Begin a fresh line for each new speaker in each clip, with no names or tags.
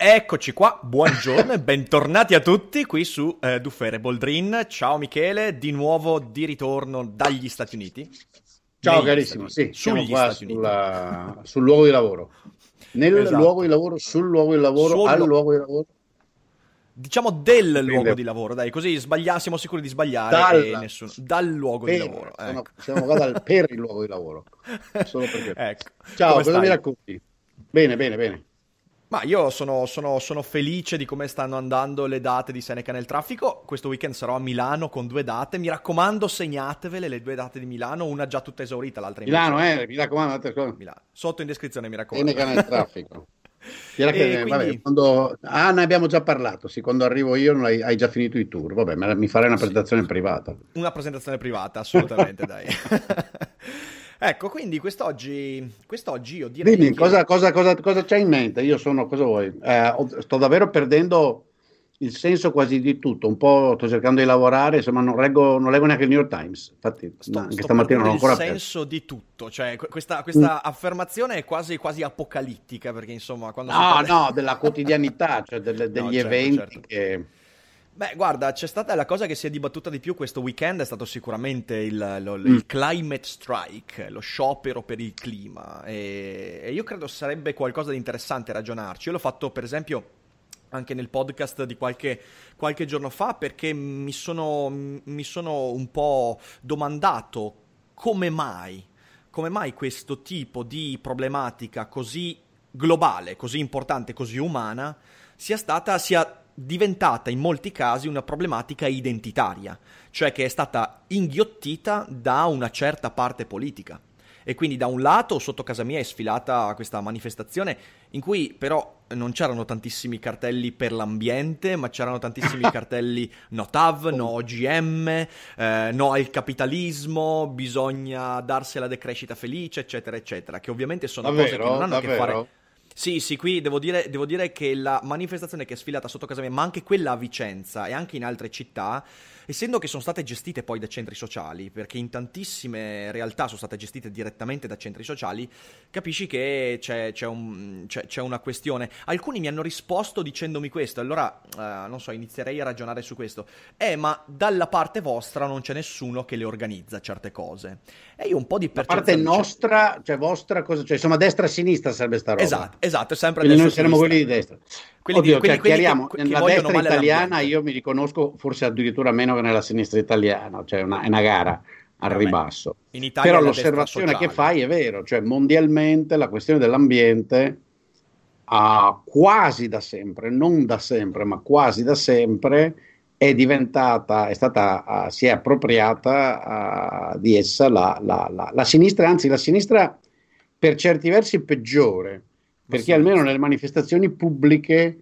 Eccoci qua, buongiorno e bentornati a tutti qui su eh, Duffere Boldrin. Ciao Michele, di nuovo di ritorno dagli Stati Uniti.
Ciao Negli carissimo, Stati Uniti. sì, sugli siamo Stati sulla... Uniti. sul luogo di lavoro. Nel esatto. luogo di lavoro, sul luogo di lavoro, Suolo... al luogo
di lavoro. Diciamo del Quindi... luogo di lavoro, dai, così sbaglia... siamo sicuri di sbagliare Dal, nessuno... Dal luogo per... di lavoro. Sono... Ecco. Siamo qua dal... per il luogo di lavoro.
Solo perché. Ecco. Ciao, Come cosa stai? mi racconti? Bene, bene, bene.
Ma io sono, sono, sono, felice di come stanno andando le date di Seneca nel traffico. Questo weekend sarò a Milano con due date. Mi raccomando, segnatevele le due date di Milano, una già tutta esaurita, l'altra in Milano. eh, mi
raccomando. Milano.
Sotto in descrizione, mi
raccomando. Seneca nel traffico. Che, quindi... vabbè, quando... Ah, ne abbiamo già parlato. Sì, quando arrivo io hai, hai, già finito i tour. Vabbè, mi farei una presentazione sì. privata.
Una presentazione privata, assolutamente, dai. Ecco, quindi quest'oggi, quest'oggi io direi... Dimmi, che... cosa,
cosa, cosa, cosa, c'è in mente? Io sono, cosa vuoi? Eh, sto davvero perdendo il senso quasi di tutto, un po' sto cercando di lavorare, insomma non leggo, non leggo neanche il New York Times, infatti sto, anche sto stamattina non ho ancora... Il senso
perso. di tutto, cioè
questa, questa mm.
affermazione è quasi, quasi, apocalittica perché insomma... Quando no, parla... no,
della quotidianità, cioè delle, degli no, certo, eventi certo. che
Beh, guarda, c'è stata la cosa che si è dibattuta di più questo weekend, è stato sicuramente il, lo, il mm. climate strike, lo sciopero per il clima. E, e io credo sarebbe qualcosa di interessante ragionarci. Io l'ho fatto, per esempio anche nel podcast di qualche, qualche giorno fa perché mi sono, mi sono un po' domandato come mai, come mai questo tipo di problematica così globale, così importante, così umana sia stata, sia diventata in molti casi una problematica identitaria, cioè che è stata inghiottita da una certa parte politica. E quindi da un lato sotto casa mia è sfilata questa manifestazione in cui però non c'erano tantissimi cartelli per l'ambiente, ma c'erano tantissimi cartelli no TAV, no OGM, eh, no al capitalismo, bisogna darsi la decrescita felice, eccetera, eccetera, che ovviamente sono cose che non hanno a che fare sì, sì, qui devo dire, devo dire che la manifestazione che è sfilata sotto casa mia, ma anche quella a Vicenza e anche in altre città, essendo che sono state gestite poi da centri sociali, perché in tantissime realtà sono state gestite direttamente da centri sociali, capisci che c'è, c'è, un, c'è, c'è una questione. Alcuni mi hanno risposto dicendomi questo, allora eh, non so, inizierei a ragionare su questo. Eh, ma dalla parte vostra non c'è nessuno che le organizza certe cose. E io un po' di percezione... parte nostra,
cioè vostra, cosa, cioè, insomma destra-sinistra sarebbe sta roba. Esatto, esatto, sempre Quindi noi saremmo quelli di destra. Quelli, Oddio, di, quelli, cioè, quelli che, nella che destra italiana io mi riconosco forse addirittura meno che nella sinistra italiana, cioè una, è una gara al ribasso. Però l'osservazione che fai è vero, cioè mondialmente la questione dell'ambiente ha quasi da sempre, non da sempre, ma quasi da sempre è diventata, è stata, uh, si è appropriata uh, di essa la, la, la, la sinistra, anzi la sinistra per certi versi peggiore, perché almeno nelle manifestazioni pubbliche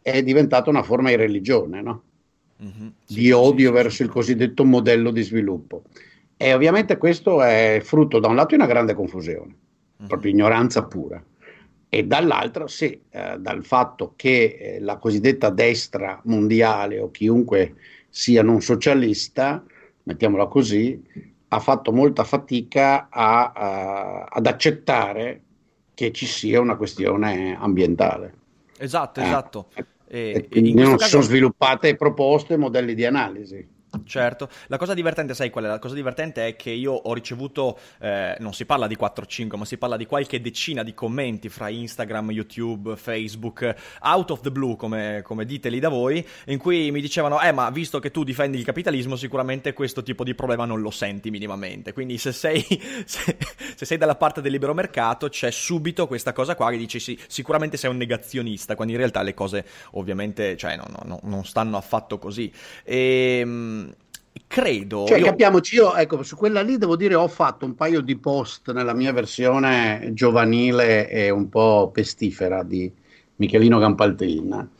è diventata una forma di religione, no? mm-hmm. di sì, odio sì, verso sì. il cosiddetto modello di sviluppo. E ovviamente questo è frutto da un lato di una grande confusione, mm-hmm. proprio ignoranza pura, e dall'altro sì, eh, dal fatto che eh, la cosiddetta destra mondiale o chiunque sia non socialista, mettiamola così, ha fatto molta fatica a, a, eh, ad accettare che ci sia una questione ambientale. Esatto, eh, esatto. Eh, e, e non caso... sono sviluppate proposte e modelli di analisi. Certo,
la cosa divertente, sai qual è? La cosa divertente è che io ho ricevuto, eh, non si parla di 4-5, o ma si parla di qualche decina di commenti fra Instagram, YouTube, Facebook, out of the blue, come, come diteli da voi, in cui mi dicevano, eh ma visto che tu difendi il capitalismo, sicuramente questo tipo di problema non lo senti minimamente. Quindi se sei, se, se sei dalla parte del libero mercato, c'è subito questa cosa qua che dici, sì, sicuramente sei un negazionista, quando in realtà le cose ovviamente cioè, no, no, no, non stanno affatto così. E ehm,
credo. Cioè, io... capiamoci, io ecco, su quella lì devo dire ho fatto un paio di post nella mia versione giovanile e un po' pestifera di Michelino Campaltin.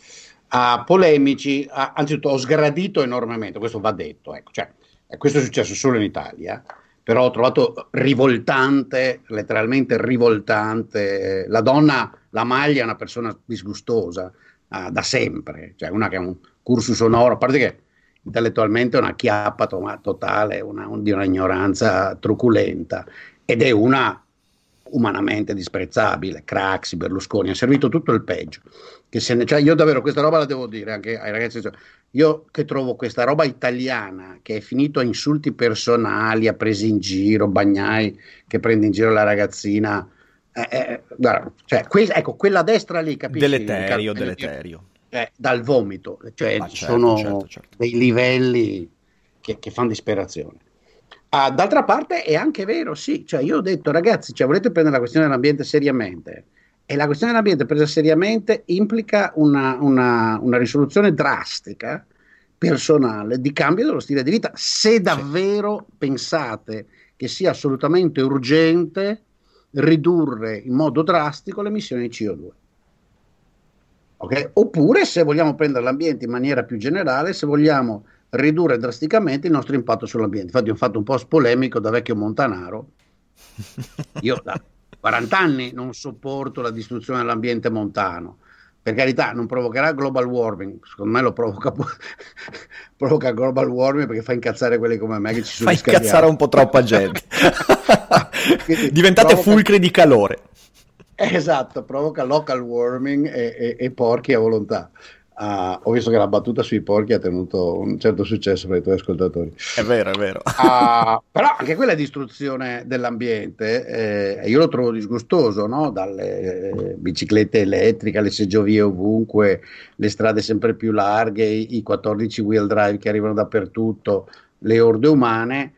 A polemici, a, anzitutto ho sgradito enormemente, questo va detto, ecco, cioè, eh, questo è successo solo in Italia, però ho trovato rivoltante, letteralmente rivoltante, eh, la donna, la maglia è una persona disgustosa, ah, da sempre, cioè una che ha un cursus sonoro, a parte che intellettualmente è una chiappa to- totale, una, un, di un'ignoranza truculenta ed è una umanamente disprezzabile, Craxi, Berlusconi, ha servito tutto il peggio. Ne, cioè io davvero questa roba la devo dire anche ai ragazzi, io che trovo questa roba italiana che è finito a insulti personali, ha preso in giro, Bagnai che prende in giro la ragazzina, eh, eh, guarda, cioè, que- ecco, quella destra lì, capisci? Deleterio, deleterio eh, dal vomito, cioè certo, sono certo, certo. dei livelli che, che fanno disperazione. Ah, d'altra parte è anche vero, sì, cioè io ho detto ragazzi, cioè, volete prendere la questione dell'ambiente seriamente e la questione dell'ambiente presa seriamente implica una, una, una risoluzione drastica, personale, di cambio dello stile di vita, se davvero sì. pensate che sia assolutamente urgente ridurre in modo drastico le emissioni di CO2. Okay? Oppure se vogliamo prendere l'ambiente in maniera più generale, se vogliamo ridurre drasticamente il nostro impatto sull'ambiente. Infatti ho fatto un post polemico da vecchio montanaro. Io da 40 anni non sopporto la distruzione dell'ambiente montano. Per carità, non provocherà global warming, secondo me lo provoca, provoca global warming perché fa incazzare quelli come me che ci sono Fa incazzare un po' troppa gente. Diventate provoca... fulcri di calore. Eh, esatto, provoca local warming e, e, e porchi a volontà. Uh, ho visto che la battuta sui porchi ha tenuto un certo successo per i tuoi ascoltatori. È vero, è vero. uh, però anche quella distruzione dell'ambiente, eh, io lo trovo disgustoso, no? dalle eh, biciclette elettriche, le seggiovie ovunque, le strade sempre più larghe, i 14 wheel drive che arrivano dappertutto, le orde umane.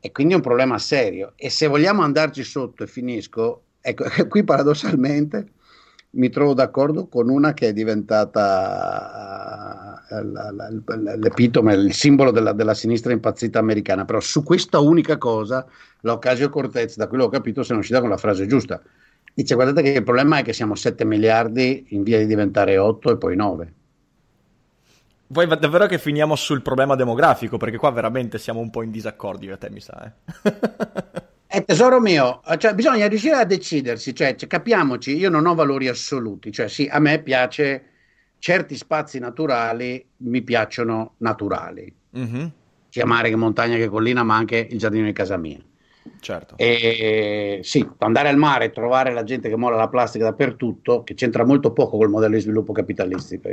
E quindi è un problema serio. E se vogliamo andarci sotto, e finisco, Ecco, qui paradossalmente mi trovo d'accordo con una che è diventata eh, l'epitome, il simbolo della, della, sinistra impazzita americana, però su questa unica cosa l'Ocasio Cortez, da quello che ho capito, se non uscita con la frase giusta. Dice guardate che il problema è che siamo 7 miliardi in via di diventare 8 e poi 9.
Vuoi davvero che finiamo sul problema demografico? Perché qua
veramente siamo un po' in disaccordo io e te, mi sa. Eh? Eh, tesoro mio, cioè, bisogna riuscire a decidersi, cioè, cioè, capiamoci, io non ho valori assoluti, cioè sì, a me piace, certi spazi naturali mi piacciono naturali, mm-hmm. sia mare che montagna che collina, ma anche il giardino di casa mia. Certo. E sì, andare al mare e trovare la gente che mola la plastica dappertutto, che c'entra molto poco col modello di sviluppo capitalistico,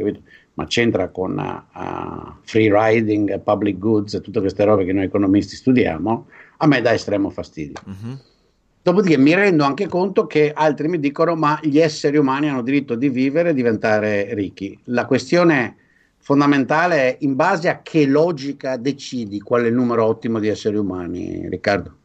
ma c'entra con uh, free riding, public goods, tutte queste robe che noi economisti studiamo, a me dà estremo fastidio. Uh-huh. Dopodiché mi rendo anche conto che altri mi dicono ma gli esseri umani hanno diritto di vivere e diventare ricchi. La questione fondamentale è in base a che logica decidi qual è il numero ottimo di esseri umani, Riccardo?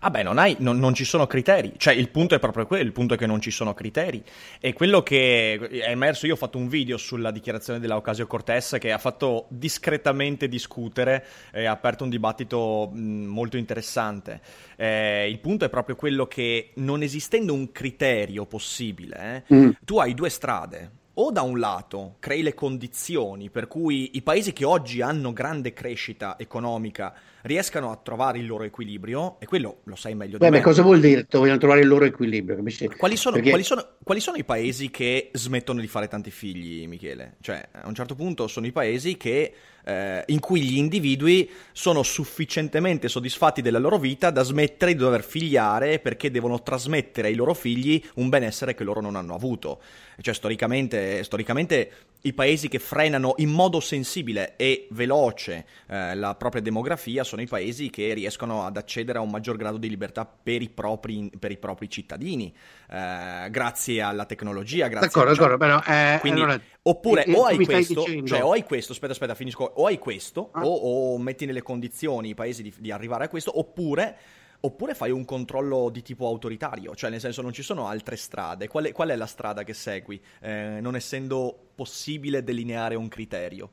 Ah beh, non, hai, non, non, ci sono criteri, cioè il punto è proprio quello, il punto è che non ci sono criteri. E quello che è emerso, io ho fatto un video sulla dichiarazione della Ocasio Cortez che ha fatto discretamente discutere e ha aperto un dibattito molto interessante. Eh, il punto è proprio quello che non esistendo un criterio possibile, eh, mm. tu hai due strade o da un lato crei le condizioni per cui i paesi che oggi hanno grande crescita economica riescano a trovare il loro equilibrio, e quello lo sai meglio di me. Beh, cosa vuol dire
trovare il loro equilibrio? Quali sono, Perché... quali, sono,
quali sono, i paesi che smettono di fare tanti figli, Michele? Cioè, a un certo punto sono i paesi che, eh, in cui gli individui sono sufficientemente soddisfatti della loro vita da smettere di dover figliare perché devono trasmettere ai loro figli un benessere che loro non hanno avuto. Cioè, storicamente storicamente i paesi che frenano in modo sensibile e veloce eh, la propria demografia sono i paesi che riescono ad accedere a un maggior grado di libertà per i propri, per i propri cittadini, eh, grazie alla tecnologia, grazie d'accordo, a... D'accordo, però... Eh, Quindi, allora,
oppure o hai questo, cioè o hai
questo, aspetta, aspetta, finisco, o hai questo, ah. o, o, metti nelle condizioni i paesi di, di arrivare a questo, oppure oppure fai un controllo di tipo autoritario, cioè nel senso non ci sono altre strade. Qual è, qual è la strada che segui, eh, non essendo possibile delineare un criterio?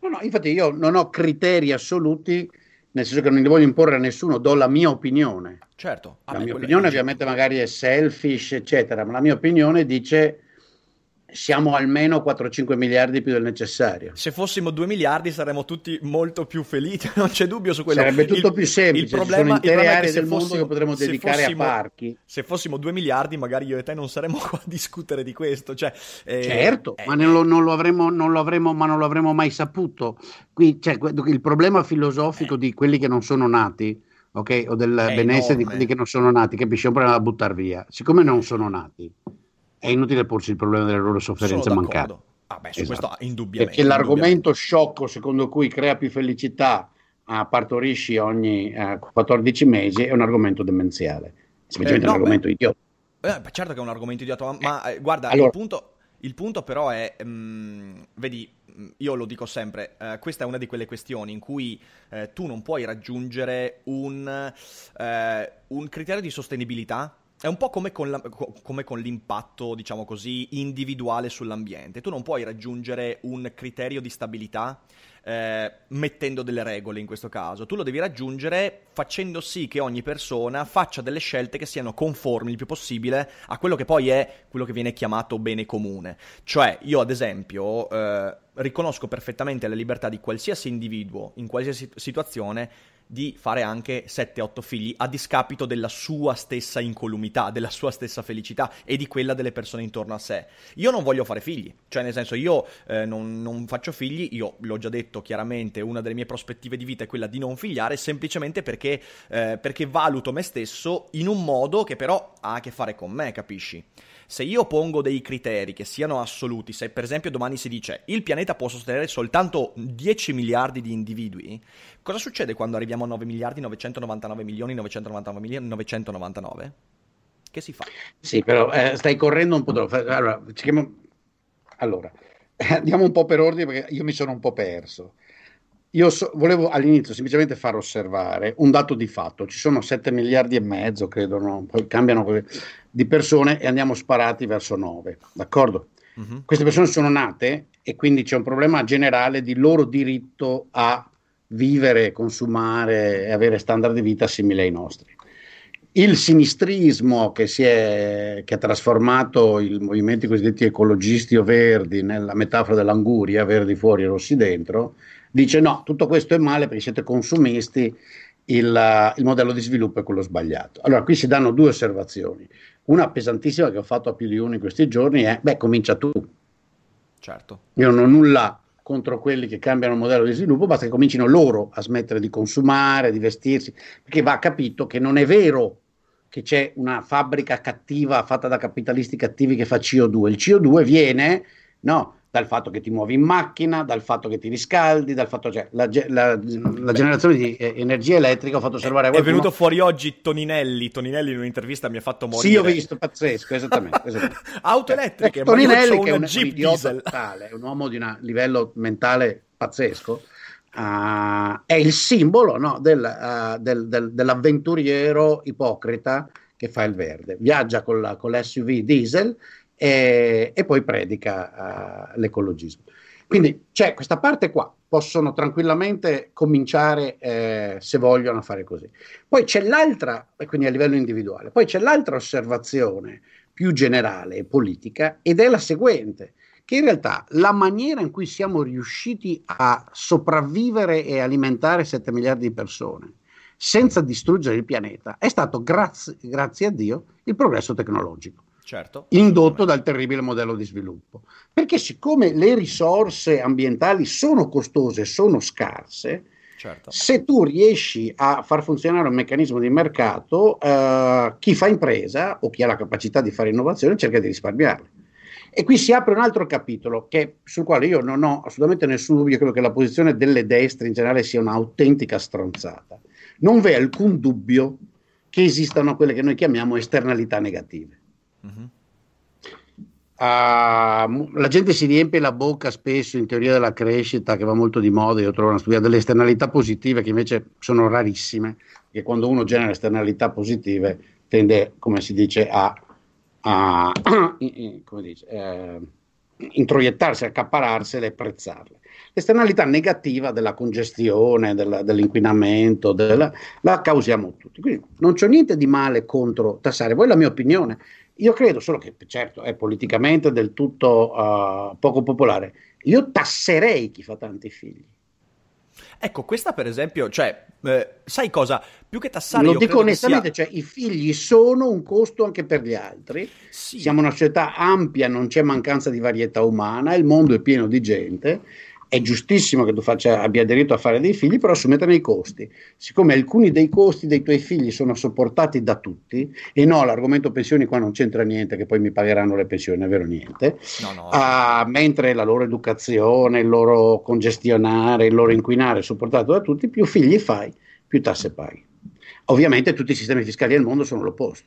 No, no, infatti io non ho criteri assoluti, nel senso che non li voglio imporre a nessuno, do la mia opinione. Certo. Ah, la beh, mia opinione ovviamente magari è selfish, eccetera, ma la mia opinione dice siamo almeno 4-5 miliardi più del necessario.
Se fossimo 2 miliardi saremmo tutti molto più felici, non c'è dubbio su quello. Sarebbe tutto il, più semplice, il problema, ci sono intere aree del fossimo, mondo che potremmo dedicare fossimo, a parchi. Se fossimo 2 miliardi magari io e te non saremmo qua a discutere di questo. Cioè, eh, certo,
eh, ma, non lo, non lo avremo, non lo avremo, ma non lo avremmo mai saputo. Qui, cioè, il problema filosofico eh. di quelli che non sono nati okay, o del benessere di quelli che non sono nati, capisci? È un problema da buttare via. Siccome non sono nati, è inutile porsi il problema delle loro sofferenze mancate. Ah, beh, su esatto. questo indubbiamente. Perché l'argomento indubbiamente. sciocco secondo cui crea più felicità a ah, partorisci ogni eh, ah, 14 mesi è un argomento demenziale, eh, semplicemente eh, no, un argomento beh. idiota.
Eh, certo che è un argomento idiota, ma eh, guarda, allora, il, punto, il, punto, però è, mh, mm, vedi, mm, io lo dico sempre, eh, questa è una di quelle questioni in cui eh, tu non puoi raggiungere un, eh, un, criterio di sostenibilità è un po' come con, la, come con, l'impatto, diciamo così, individuale sull'ambiente. Tu non puoi raggiungere un criterio di stabilità eh, mettendo delle regole in questo caso. Tu lo devi raggiungere facendo sì che ogni persona faccia delle scelte che siano conformi il più possibile a quello che poi è quello che viene chiamato bene comune. Cioè, io ad esempio eh, riconosco perfettamente la libertà di qualsiasi individuo in qualsiasi situazione di fare anche 7-8 figli a discapito della sua stessa incolumità, della sua stessa felicità e di quella delle persone intorno a sé. Io non voglio fare figli, cioè nel senso io eh, non, non, faccio figli, io l'ho già detto chiaramente, una delle mie prospettive di vita è quella di non figliare semplicemente perché, eh, perché valuto me stesso in un modo che però ha a che fare con me, capisci? se io pongo dei criteri che siano assoluti, se per esempio domani si dice il pianeta può sostenere soltanto 10 miliardi di individui, cosa succede quando arriviamo a 9 miliardi 999 milioni 999 milioni 999?
Che si fa? Sì, però eh, stai correndo un po' troppo. Allora, chiamo... allora, andiamo un po' per ordine perché io mi sono un po' perso. Io so, volevo all'inizio semplicemente far osservare un dato di fatto, ci sono 7 miliardi e mezzo, credo, no? poi cambiano così, di persone e andiamo sparati verso 9, d'accordo? Uh-huh. Queste persone sono nate e quindi c'è un problema generale di loro diritto a vivere, consumare e avere standard di vita simili ai nostri. Il sinistrismo che, è, che ha trasformato i movimenti cosiddetti ecologisti o verdi nella metafora dell'anguria, verdi fuori e rossi dentro, dice no, tutto questo è male perché siete consumisti, il, eh, il modello di sviluppo è quello sbagliato. Allora qui si danno due osservazioni. Una pesantissima che ho fatto a più di uno in questi giorni è, beh, comincia tu. Certo. Io non ho nulla contro quelli che cambiano il modello di sviluppo, basta che comincino loro a smettere di consumare, di vestirsi, perché va capito che non è vero che c'è una fabbrica cattiva fatta da capitalisti cattivi che fa CO2. Il CO2 viene, no, dal fatto che ti muovi in macchina, dal fatto che ti riscaldi, dal fatto cioè la, la, la generazione di eh, energia elettrica ho fatto osservare a qualcuno. È venuto
fuori oggi Toninelli, Toninelli in un'intervista mi ha fatto morire. Sì, ho visto,
pazzesco, esattamente. esattamente.
Auto elettriche, eh, Toninelli che è un, Jeep un diesel.
Tale, un uomo di un livello mentale pazzesco. Uh, è il simbolo no, del, uh, del, del, dell'avventuriero ipocrita che fa il verde. Viaggia con, la, con l'SUV diesel e, e poi predica uh, l'ecologismo. Quindi c'è questa parte qua, possono tranquillamente cominciare eh, se vogliono a fare così. Poi c'è l'altra, quindi a livello individuale, poi c'è l'altra osservazione più generale e politica ed è la seguente, che in realtà la maniera in cui siamo riusciti a sopravvivere e alimentare 7 miliardi di persone senza distruggere il pianeta è stato grazie, grazie a Dio il progresso tecnologico. Certo. indotto dal terribile modello di sviluppo. Perché siccome le risorse ambientali sono costose, sono scarse, certo. se tu riesci a far funzionare un meccanismo di mercato, eh, chi fa impresa o chi ha la capacità di fare innovazione cerca di risparmiarle. E qui si apre un altro capitolo che, sul quale io non ho assolutamente nessun dubbio, credo che la posizione delle destre in generale sia un'autentica stronzata. Non v'è alcun dubbio che esistano quelle che noi chiamiamo esternalità negative uh la gente si riempie la bocca spesso in teoria della crescita che va molto di moda, io trovo una studia delle esternalità positive che invece sono rarissime, che quando uno genera esternalità positive tende, come si dice, a, a dice, eh, introiettarsi, accappararsele e prezzarle. L'esternalità negativa della congestione, della, dell'inquinamento, della, la causiamo tutti. Quindi non c'è niente di male contro tassare, poi la mia opinione io credo solo che, certo, è politicamente del tutto uh, poco popolare. Io tasserei chi fa tanti figli. Ecco, questa
per esempio, cioè, eh, sai cosa? Più che tassare... Lo dico onestamente,
sia... cioè, i figli sono un costo anche per gli altri. Sì. Siamo una società ampia, non c'è mancanza di varietà umana, il mondo è pieno di gente è giustissimo che tu faccia, abbia diritto a fare dei figli, però assumetene i costi. Siccome alcuni dei costi dei tuoi figli sono sopportati da tutti, e no, l'argomento pensioni qua non c'entra niente, che poi mi pagheranno le pensioni, è vero niente, no, no. Ah, mentre la loro educazione, il loro congestionare, il loro inquinare è sopportato da tutti, più figli fai, più tasse paghi. Ovviamente tutti i sistemi fiscali del mondo sono l'opposto.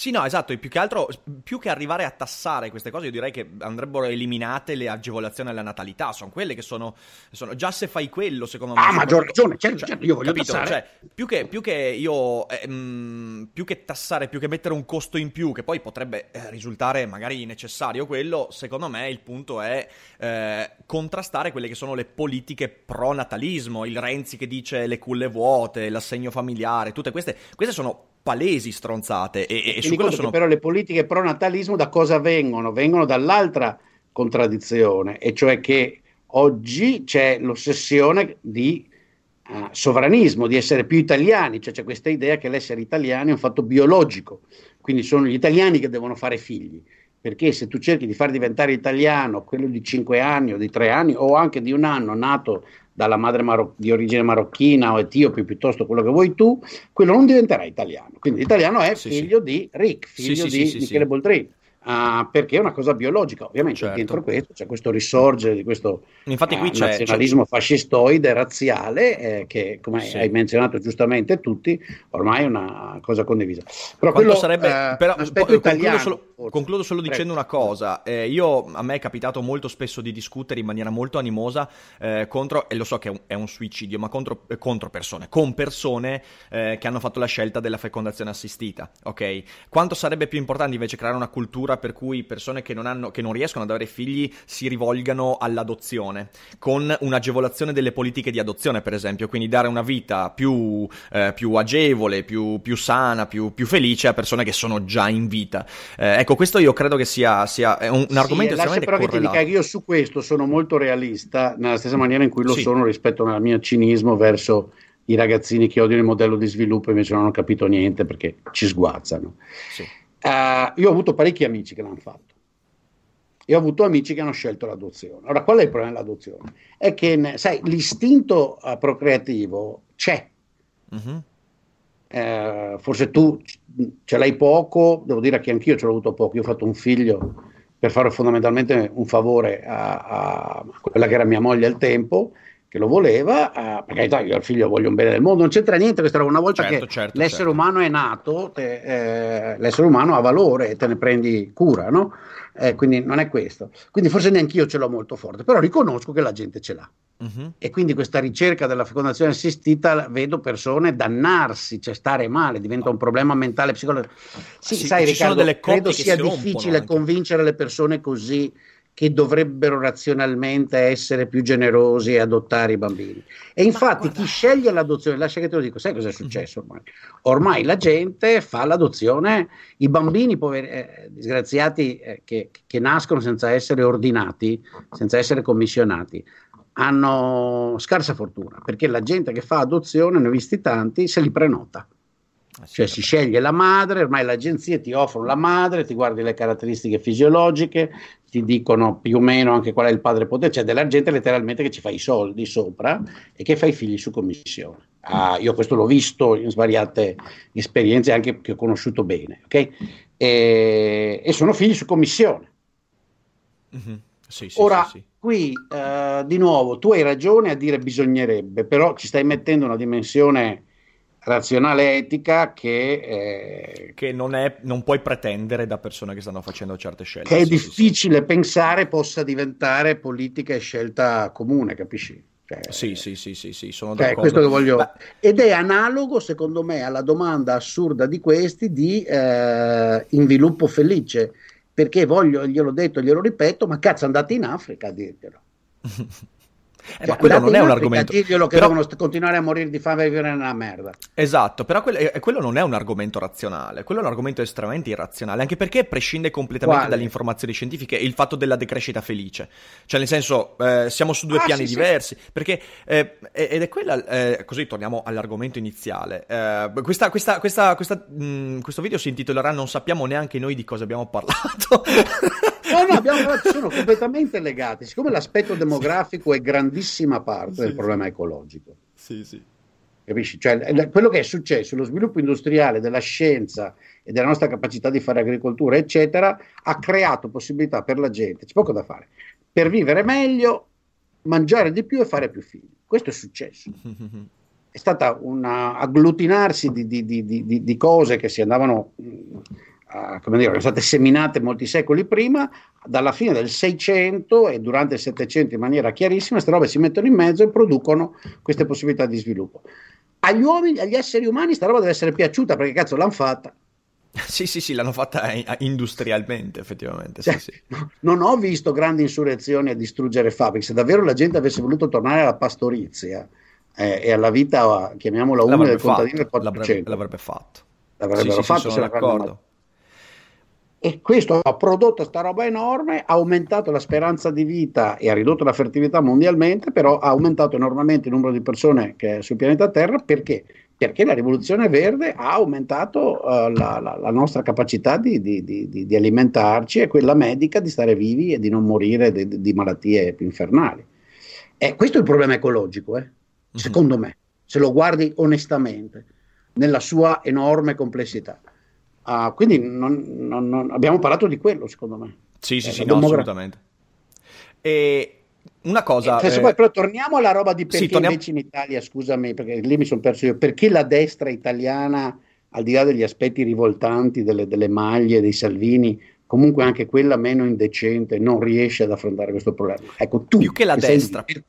Sì, no, esatto, e più che altro, più che arrivare a tassare queste cose, io direi che andrebbero eliminate le agevolazioni alla natalità, sono quelle che sono, sono già se fai quello, secondo me...
Ah, maggior ragione, certo, cioè, certo, io voglio capito? tassare.
Cioè, più che, più che io, eh, mh, mm, più che tassare, più che mettere un costo in più, che poi potrebbe eh, risultare magari necessario quello, secondo me il punto è eh, contrastare quelle che sono le politiche pro-natalismo, il Renzi che dice le culle vuote, l'assegno familiare, tutte queste, queste sono palesi
stronzate.
E, e, e su quello sono...
però le politiche pro-natalismo da cosa vengono? Vengono dall'altra contraddizione, e cioè che oggi c'è l'ossessione di uh, sovranismo, di essere più italiani, cioè c'è questa idea che l'essere italiani è un fatto biologico, quindi sono gli italiani che devono fare figli, perché se tu cerchi di far diventare italiano quello di 5 anni o di 3 anni o anche di un anno nato dalla madre maroc- di origine marocchina o etiope piuttosto quello che vuoi tu, quello non diventerà italiano. Quindi l'italiano è sì, figlio sì. di Rick, figlio sì, di Michele Boldrini. Uh, perché è una cosa biologica, ovviamente certo. dentro questo c'è questo risorgere di questo
Infatti qui uh, c'è, nazionalismo c'è...
fascistoide, razziale, eh, che come sì. hai menzionato giustamente tutti, ormai è una cosa condivisa. Però quello sarebbe, eh, però, concludo, italiano, solo,
concludo, solo, Prego. dicendo una
cosa, eh, io,
a me è capitato molto spesso di discutere in maniera molto animosa eh, contro, e lo so che è un, è un suicidio, ma contro, eh, contro, persone, con persone che hanno fatto la scelta della fecondazione assistita, ok? Quanto sarebbe più importante invece creare una cultura cultura per cui persone che non, hanno, che non riescono ad avere figli si rivolgano all'adozione, con un'agevolazione delle politiche di adozione, per esempio, quindi dare una vita più, eh, più agevole, più, più sana, più, più, felice a persone che sono già in vita. Eh, ecco, questo io credo che sia, sia un, un argomento eh, sì, estremamente però correlato. Che
io su questo sono molto realista, nella stessa maniera in cui lo sì. sono rispetto al mio cinismo verso i ragazzini che odiano il modello di sviluppo e invece non hanno capito niente perché ci sguazzano. Sì eh, io ho avuto parecchi amici che l'hanno fatto e ho avuto amici che hanno scelto l'adozione. Ora, qual è il problema dell'adozione? È che, sai, l'istinto uh, procreativo c'è. Uh-huh. Eh, forse tu ce l'hai poco, devo dire che anch'io ce l'ho avuto poco, io ho fatto un figlio per fare fondamentalmente un favore a, a quella che era mia moglie al tempo, che lo voleva, eh, per carità ah, io al figlio voglio un bene del mondo, non c'entra niente questa era una volta certo, che certo, l'essere certo. umano è nato, te, eh, l'essere umano ha valore e te ne prendi cura, no? Eh, quindi non è questo. Quindi forse neanche io ce l'ho molto forte, però riconosco che la gente ce l'ha. Uh-huh. E quindi questa ricerca della fecondazione assistita vedo persone dannarsi, cioè stare male, diventa un problema mentale, psicologico. Sì, sì sai Riccardo, credo sia difficile convincere le persone così che dovrebbero razionalmente essere più generosi e adottare i bambini. E infatti chi sceglie l'adozione, lascia che te lo dico, sai cosa è successo ormai? Ormai la gente fa l'adozione, i bambini poveri, eh, disgraziati eh, che, che nascono senza essere ordinati, senza essere commissionati, hanno scarsa fortuna perché la gente che fa adozione, ne ho visti tanti, se li prenota. Eh, cioè si sceglie la madre, ormai l'agenzia ti offre la madre, ti guardi le caratteristiche fisiologiche, ti dicono più o meno anche qual è il padre potente, c'è cioè della gente letteralmente che ci fa i soldi sopra e che fa i figli su commissione. Ah, io questo l'ho visto in svariate esperienze anche che ho conosciuto bene, ok? e, e, sono figli su commissione. Mm-hmm. Sì, sì, Ora, sì, qui eh, di nuovo, tu hai ragione a dire bisognerebbe, però ci stai mettendo una dimensione razionale etica che... Eh, che non, è, non, puoi pretendere da persone che stanno facendo certe scelte. Che è sì, difficile sì. pensare possa diventare politica e scelta comune, capisci? Cioè, sì, sì, sì, sì, sì, sono cioè, d'accordo. Voglio... Beh... Ed è analogo, secondo me, alla domanda assurda di questi di eh, Inviluppo Felice, perché voglio, gliel'ho detto, glielo ripeto, ma cazzo andate in Africa a dirglielo. Eh, cioè, ma quello non è un argomento. Cioè, Diglielo che però... devono continuare a morire di fame e vivere nella merda.
Esatto, però quello, eh, quello, non è un argomento razionale, quello è un argomento estremamente irrazionale, anche perché prescinde completamente Quale? dalle informazioni scientifiche il fatto della decrescita felice. Cioè, nel senso, eh, siamo su due ah, piani sì, diversi, sì. perché eh, ed è quella, eh, così torniamo all'argomento iniziale. Eh, questa, questa, questa, mh, mm, questo video si intitolerà Non sappiamo neanche noi di cosa abbiamo parlato.
No, no, abbiamo, sono completamente legati. Siccome l'aspetto demografico è grandissima parte sì, del problema ecologico. Sì, sì. Capisci? Cioè, eh, quello che è successo, lo sviluppo industriale della scienza e della nostra capacità di fare agricoltura, eccetera, ha creato possibilità per la gente, c'è poco da fare, per vivere meglio, mangiare di più e fare più figli. Questo è successo. È stata un agglutinarsi di, di, di, di cose che si andavano mm, come dire, sono state seminate molti secoli prima, dalla fine del 600 e durante il 700 in maniera chiarissima, queste robe si mettono in mezzo e producono queste possibilità di sviluppo. Agli uomini, agli esseri umani, questa roba deve essere piaciuta perché cazzo l'hanno fatta.
Sì, sì, sì, l'hanno fatta eh, industrialmente, effettivamente. Cioè, sì,
Non ho visto grandi insurrezioni a distruggere fabbriche. Se davvero la gente avesse voluto tornare alla pastorizia eh, e alla vita, chiamiamola umile del contadino del 400, l'avrebbe, l'avrebbe fatto. L'avrebbero sì, fatto, se d'accordo. Fatto e questo ha prodotto questa roba enorme, ha aumentato la speranza di vita e ha ridotto la fertilità mondialmente, però ha aumentato enormemente il numero di persone sul pianeta Terra perché? perché la rivoluzione verde ha aumentato uh, la, la, la, nostra capacità di, di, di, di, alimentarci e quella medica di stare vivi e di non morire di, malattie più infernali. E questo è il problema ecologico, eh? Mm-hmm. secondo mm-hmm. me, se lo guardi onestamente, nella sua enorme complessità. Uh, quindi non, non, non, abbiamo parlato di quello, secondo me.
Sì, sì, eh, sì, no, demogra-
assolutamente. E una cosa. Eh, eh... però torniamo alla roba di perché sì, torniamo... invece in Italia, scusami, perché lì mi sono perso io, perché la destra italiana, al di là degli aspetti rivoltanti delle, delle maglie dei Salvini, comunque anche quella meno indecente non riesce ad affrontare questo problema. Ecco, tu più che la destra,
più,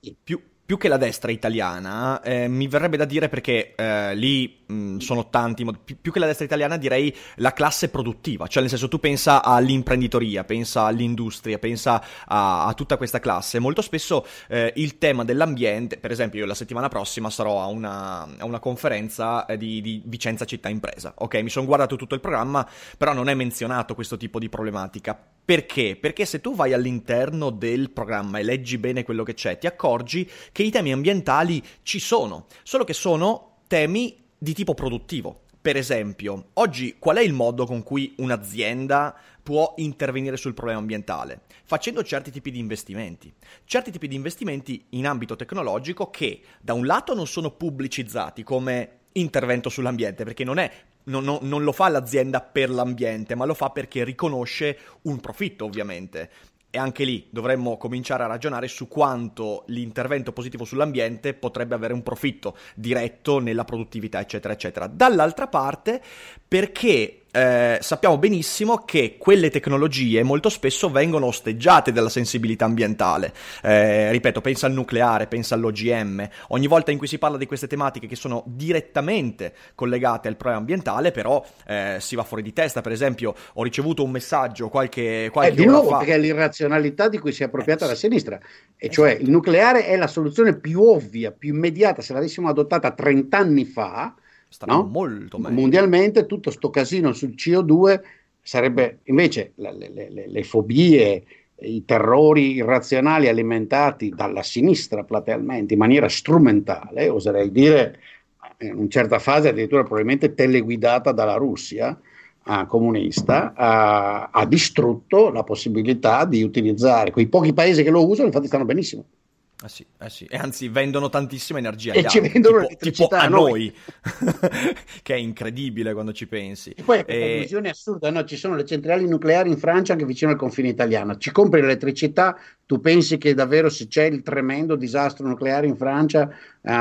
più che la destra italiana, eh, mi verrebbe da dire perché eh, lì mh, mm, sono tanti, più, più, che la destra italiana direi la classe produttiva, cioè nel senso tu pensa all'imprenditoria, pensa all'industria, pensa a, a tutta questa classe, molto spesso eh, il tema dell'ambiente, per esempio io la settimana prossima sarò a una, a una conferenza eh, di, di, Vicenza Città Impresa, ok? Mi sono guardato tutto il programma, però non è menzionato questo tipo di problematica. Perché? Perché se tu vai all'interno del programma e leggi bene quello che c'è, ti accorgi che i temi ambientali ci sono, solo che sono temi di tipo produttivo. Per esempio, oggi qual è il modo con cui un'azienda può intervenire sul problema ambientale? Facendo certi tipi di investimenti. Certi tipi di investimenti in ambito tecnologico che da un lato non sono pubblicizzati come intervento sull'ambiente, perché non, è, non, non, non, lo fa l'azienda per l'ambiente, ma lo fa perché riconosce un profitto, ovviamente. E anche lì dovremmo cominciare a ragionare su quanto l'intervento positivo sull'ambiente potrebbe avere un profitto diretto nella produttività, eccetera, eccetera. Dall'altra parte, perché eh, sappiamo benissimo che quelle tecnologie molto spesso vengono osteggiate dalla sensibilità ambientale. Eh, ripeto, pensa al nucleare, pensa all'OGM. Ogni volta in cui si parla di queste tematiche che sono direttamente collegate al problema ambientale, però eh, si va fuori di testa. Per esempio, ho ricevuto un messaggio qualche, qualche è di nuovo, fa... perché
è l'irrazionalità di cui si è appropriata eh, la sì. sinistra. E cioè, esatto. cioè, il nucleare è la soluzione più ovvia, più immediata. Se l'avessimo adottata 30 anni fa Stanno no? molto meglio. Mondialmente tutto questo casino sul CO2 sarebbe invece la, le, le, le, fobie, i terrori irrazionali alimentati dalla sinistra platealmente in maniera strumentale, oserei dire in una certa fase addirittura probabilmente teleguidata dalla Russia eh, comunista, eh, ha distrutto la possibilità di utilizzare quei pochi paesi che lo usano, infatti stanno benissimo
eh sì, eh sì. E anzi, vendono tantissima energia. E ci altri, vendono tipo, tipo a noi, che è incredibile quando ci pensi. E poi è
eh, una visione assurda: no? ci sono le centrali nucleari in Francia, anche vicino al confine italiano. Ci compri l'elettricità, tu pensi che davvero se c'è il tremendo disastro nucleare in Francia, uh,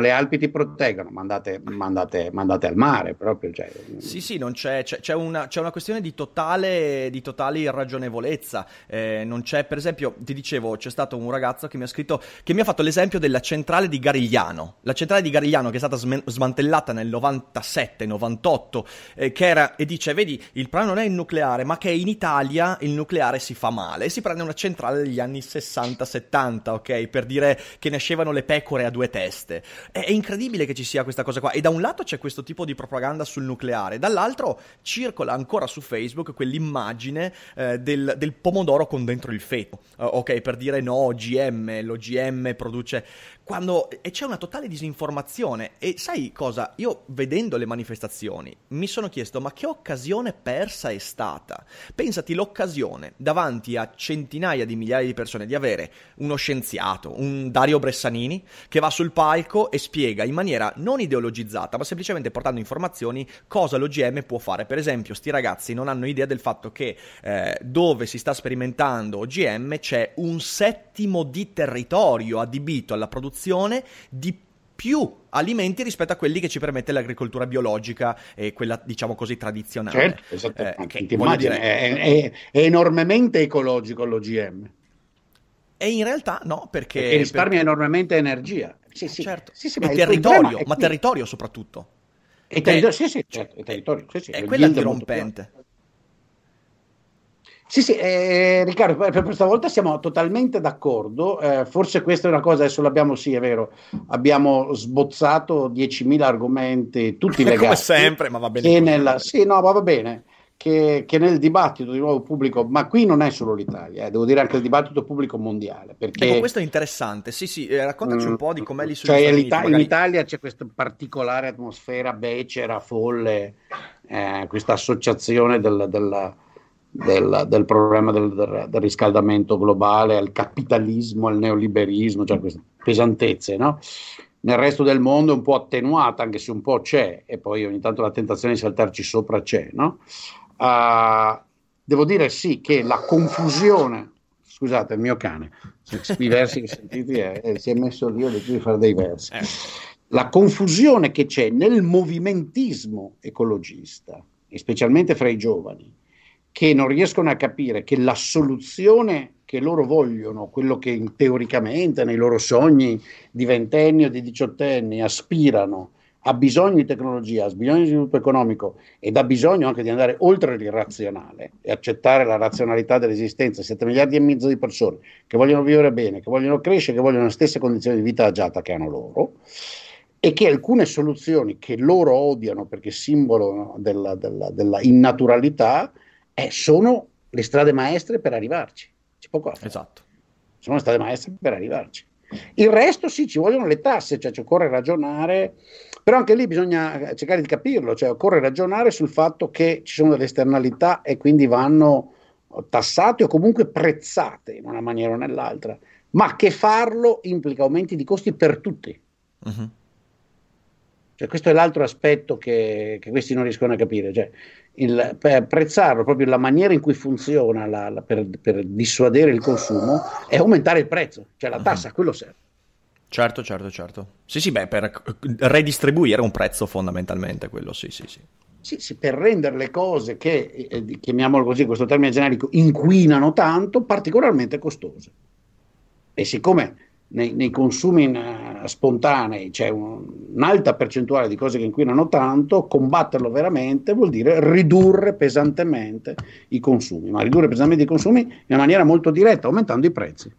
le Alpi ti proteggono. Mandate, mandate, mandate al mare proprio. Cioè. Mm.
Sì, sì, c'è, c'è, c'è, una, c'è, una, questione di totale, di totale irragionevolezza. Eh, non c'è, per esempio, ti dicevo, c'è stato un ragazzo che mi ha scritto che mi ha fatto l'esempio della centrale di Garigliano. La centrale di Garigliano che è stata sm- smantellata nel 97-98, eh, che era, e dice, vedi, il problema non è il nucleare, ma che in Italia il nucleare si fa male. E si prende una centrale degli anni 60-70, ok? Per dire che nascevano le pecore a due teste. È, è incredibile che ci sia questa cosa qua. E da un lato c'è questo tipo di propaganda sul nucleare, dall'altro circola ancora su Facebook quell'immagine eh, del, del, pomodoro con dentro il feto, uh, ok? Per dire no, OGM, l'OGM IBM produce. Quando e c'è una totale disinformazione. E sai cosa? Io vedendo le manifestazioni mi sono chiesto: ma che occasione persa è stata? Pensati l'occasione davanti a centinaia di migliaia di persone di avere uno scienziato, un Dario Bressanini, che va sul palco e spiega in maniera non ideologizzata, ma semplicemente portando informazioni cosa l'OGM può fare. Per esempio, sti ragazzi non hanno idea del fatto che eh, dove si sta sperimentando OGM c'è un settimo di territorio territorio adibito alla produzione di più alimenti rispetto a quelli che ci permette l'agricoltura biologica e quella diciamo così tradizionale.
Certo, esattamente. Eh, che, dire... è, è, è enormemente ecologico l'OGM. E in realtà no, perché... perché risparmia perché... enormemente energia. Sì, sì. Certo. Sì, sì, ma territorio, ma territorio soprattutto. E territorio, sì, sì, certo, territorio, sì, sì, è quella dirompente. Sì, sì, eh, eh Riccardo, per, questa volta siamo totalmente d'accordo. Eh, forse questa è una cosa, adesso l'abbiamo, sì, è vero, abbiamo sbozzato 10.000 argomenti, tutti legati. Come sempre,
ma va bene. Nel,
sì, no, ma va bene. Che, che, nel dibattito di nuovo pubblico, ma qui non è solo l'Italia, eh, devo dire anche il dibattito pubblico mondiale. Perché, ecco, questo è interessante, sì, sì, eh, raccontaci mm. un po' di com'è lì cioè, Stati Uniti, magari... In Italia c'è questa particolare atmosfera becera, folle, eh, questa associazione del, della del, del problema del, del, riscaldamento globale, al capitalismo, al neoliberismo, cioè queste pesantezze, no? Nel resto del mondo è un po' attenuata, anche se un po' c'è, e poi ogni tanto la tentazione di saltarci sopra c'è, no? Uh, devo dire sì che la confusione scusate, il mio cane, i versi che sentite eh, eh, si è messo lì, ho deciso di fare dei versi. Eh. La confusione che c'è nel movimentismo ecologista, e specialmente fra i giovani, che non riescono a capire che la soluzione che loro vogliono, quello che teoricamente nei loro sogni di ventenni o di diciottenni aspirano, ha bisogno di tecnologia, ha bisogno di sviluppo economico ed ha bisogno anche di andare oltre l'irrazionale e accettare la razionalità dell'esistenza. 7 miliardi e mezzo di persone che vogliono vivere bene, che vogliono crescere, che vogliono le stesse condizioni di vita agiata che hanno loro e che alcune soluzioni che loro odiano perché simbolo della, della, della innaturalità eh, sono le strade maestre per arrivarci. C'è poco a fare. Esatto. Sono le strade maestre per arrivarci. Il resto sì, ci vogliono le tasse, cioè ci occorre ragionare, però anche lì bisogna eh, cercare di capirlo, cioè occorre ragionare sul fatto che ci sono delle esternalità e quindi vanno tassate o comunque prezzate in una maniera o nell'altra, ma che farlo implica aumenti di costi per tutti. Uh-huh. Cioè, questo è l'altro aspetto che, che, questi non riescono a capire. Cioè, il, per apprezzarlo, proprio la maniera in cui funziona la, la, per, per, dissuadere il consumo è aumentare il prezzo, cioè la mm-hmm. tassa, uh-huh. quello serve.
Certo, certo, certo. Sì, sì, beh, per redistribuire un prezzo fondamentalmente, quello sì, sì, sì.
Sì, sì, per rendere le cose che, eh, eh chiamiamolo così, questo termine generico, inquinano tanto, particolarmente costose. E siccome nei, nei consumi eh, spontanei c'è un, un'alta percentuale di cose che inquinano tanto, combatterlo veramente vuol dire ridurre pesantemente i consumi, ma ridurre pesantemente i consumi in maniera molto diretta, aumentando i prezzi.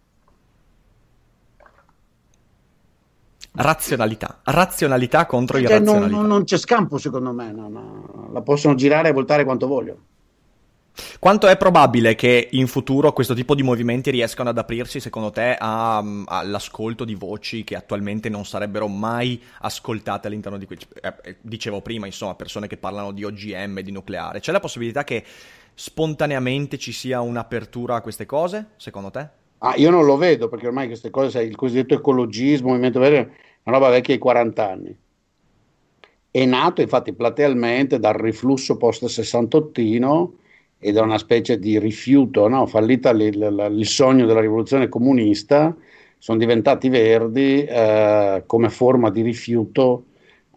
razionalità, razionalità contro Perché irrazionalità. Non,
non, non c'è scampo secondo me, no, no. la possono girare e voltare quanto vogliono.
Quanto è probabile che in futuro questo tipo di movimenti riescano ad aprirsi, secondo te, a, um, all'ascolto di voci che attualmente non sarebbero mai ascoltate all'interno di quei... Eh, eh, dicevo prima, insomma, persone che parlano di OGM, di nucleare. C'è la possibilità che spontaneamente ci sia un'apertura a queste cose, secondo te?
Ah, io non lo vedo, perché ormai queste cose, il cosiddetto ecologismo, il movimento verde, è una roba vecchia di 40 anni è nato infatti platealmente dal riflusso post-68 ed è una specie di rifiuto, no? fallita l- l- il sogno della rivoluzione comunista, sono diventati verdi eh, come forma di rifiuto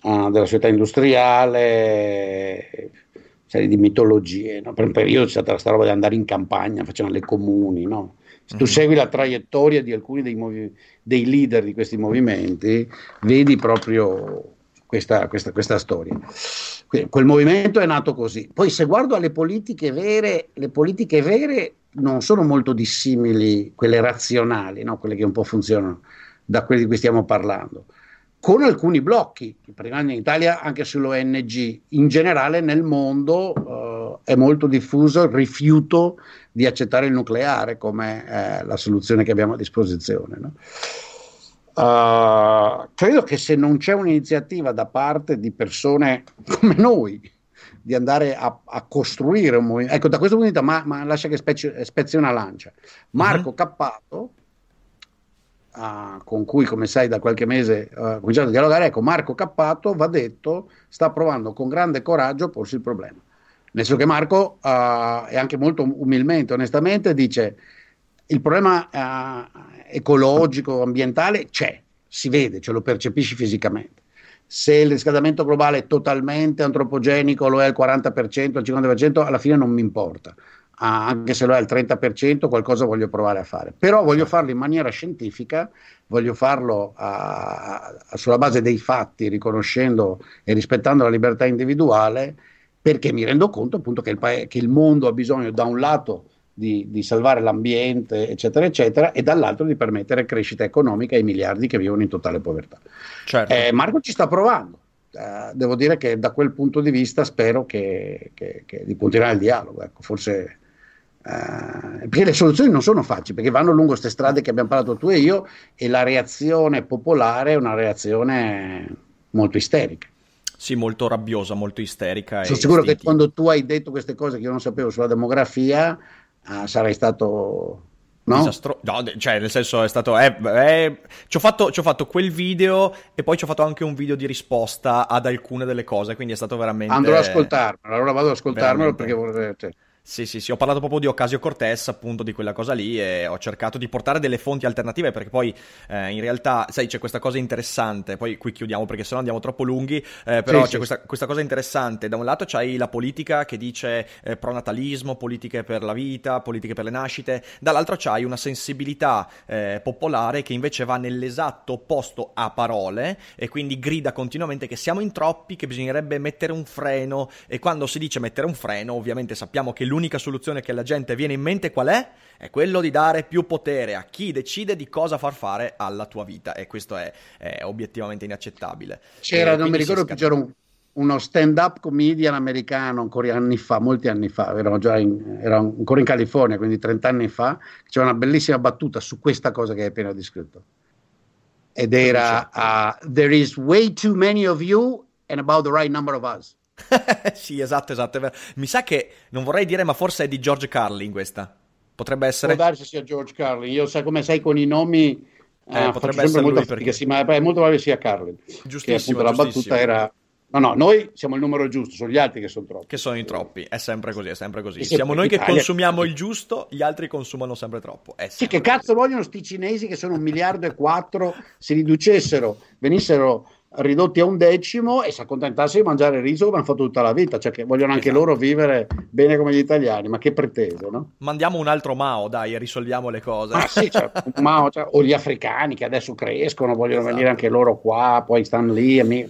eh, della società industriale, serie di mitologie. No? Per un periodo c'è stata questa roba di andare in campagna, facevano le comuni. No? Se tu mm. segui la traiettoria di alcuni dei, movi- dei leader di questi movimenti, vedi proprio questa, questa, questa storia. Quel movimento è nato così. Poi se guardo alle politiche vere, le politiche vere non sono molto dissimili, quelle razionali, no? quelle che un po' funzionano, da quelle di cui stiamo parlando, con alcuni blocchi, in Italia anche sull'ONG, in generale nel mondo eh, è molto diffuso il rifiuto di accettare il nucleare come eh, la soluzione che abbiamo a disposizione. No? Uh, credo che se non c'è un'iniziativa da parte di persone come noi di andare a, a costruire un movimento, ecco da questo punto di vista, ma, ma lascia che spezzi, spezzi una lancia. Marco uh-huh. Cappato, Uh, con cui, come sai, da qualche mese eh, ho uh, cominciato a dialogare, ecco, Marco Cappato va detto, sta provando con grande coraggio a porsi il problema. Nel senso che Marco, uh, eh, e anche molto umilmente, onestamente, dice il problema ecologico, ambientale c'è, si vede, ce lo percepisci fisicamente. Se il riscaldamento globale è totalmente antropogenico, lo è al 40%, al 50%, alla fine non mi importa. Ah, anche se lo è al 30%, qualcosa voglio provare a fare. Però voglio farlo in maniera scientifica, voglio farlo a, ah, a, ah, sulla base dei fatti, riconoscendo e rispettando la libertà individuale, perché mi rendo conto appunto che il, pa- che il mondo ha bisogno da un lato di, di salvare l'ambiente, eccetera, eccetera, e dall'altro di permettere crescita economica ai miliardi che vivono in totale povertà. Certo. Eh, Marco ci sta provando. Eh, devo dire che da quel punto di vista spero che, che, che di continuare il dialogo. Ecco, forse Uh, perché le soluzioni non sono facili, perché vanno lungo queste strade che abbiamo parlato tu e io e la reazione popolare è una reazione molto isterica. Sì,
molto rabbiosa, molto isterica.
Sono sicuro istinti. che quando tu hai detto queste cose che io non sapevo sulla demografia, ah, sarei stato No? Disastro-
no, cioè, nel senso è stato. Eh, eh, ci, ho fatto, ci, ho fatto, quel video e poi ci ho fatto anche un video di risposta ad alcune delle cose. Quindi è stato veramente. Andrò ad ascoltarmelo.
Allora vado ad ascoltarmelo veramente. perché
vorrete. Cioè, sì, sì, sì, ho parlato proprio di Ocasio Cortez, appunto di quella cosa lì e ho cercato di portare delle fonti alternative perché poi eh, in realtà, sai, c'è questa cosa interessante, poi qui chiudiamo perché sennò andiamo troppo lunghi, eh, però sì, c'è sì. Questa, questa, cosa interessante, da un lato c'hai la politica che dice eh, pronatalismo, politiche per la vita, politiche per le nascite, dall'altro c'hai una sensibilità eh, popolare che invece va nell'esatto opposto a parole e quindi grida continuamente che siamo in troppi, che bisognerebbe mettere un freno e quando si dice mettere un freno ovviamente sappiamo che lui l'unica soluzione che la gente viene in mente qual è? È quello di dare più potere a chi decide di cosa far fare alla tua vita e questo è, è obiettivamente inaccettabile.
C'era, eh, non mi ricordo più, c'era un, uno stand-up comedian americano ancora anni fa, molti anni fa, ero, in, ero ancora in California, quindi 30 anni fa, c'era una bellissima battuta su questa cosa che hai appena descritto. Ed era uh, There is way too many of you and about the right number of us. sì, esatto, esatto. Mi sa che
non vorrei dire, ma forse è di George Carlin questa. Potrebbe essere. Può darsi
sia George Carlin. Io sai come sai con i nomi.
Eh, eh, potrebbe essere molto lui perché...
sì, ma è molto probabile sia Carlin. Giustissimo. Che, appunto, giustissimo. la battuta era. No, no, noi siamo il numero giusto, sono gli altri che sono troppi. Che sono in troppi, è sempre così, è sempre così. siamo noi che Italia... consumiamo
il giusto, gli altri consumano sempre troppo. Sempre
sì, che cazzo così. vogliono sti cinesi che sono un miliardo e quattro, si riducessero, venissero ridotti a un decimo e si accontentassero di mangiare il riso come hanno fatto tutta la vita, cioè che vogliono anche esatto. loro vivere bene come gli italiani, ma che pretese, no?
Mandiamo un altro Mao, dai, e risolviamo le cose. Ah,
sì, cioè, Mao, cioè, o gli africani che adesso crescono, vogliono esatto. venire anche loro qua, poi stanno lì, mi...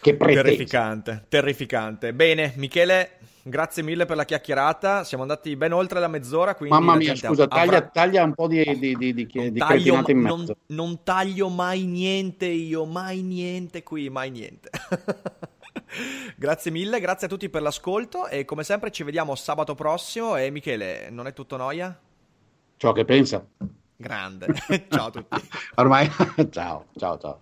che pretese.
Terrificante, terrificante. Bene, Michele, grazie mille per la chiacchierata. Siamo andati ben oltre la mezz'ora. Mamma mia, scusa, avrà... taglia,
taglia, un po' di, di, di, di, di taglio, in mezzo.
Non, non taglio mai niente io, mai niente qui, mai niente. grazie mille, grazie a tutti per l'ascolto e come sempre ci vediamo sabato prossimo e Michele, non è tutto noia?
Ciò che pensa.
Grande. ciao a tutti.
Ormai ciao, ciao, ciao.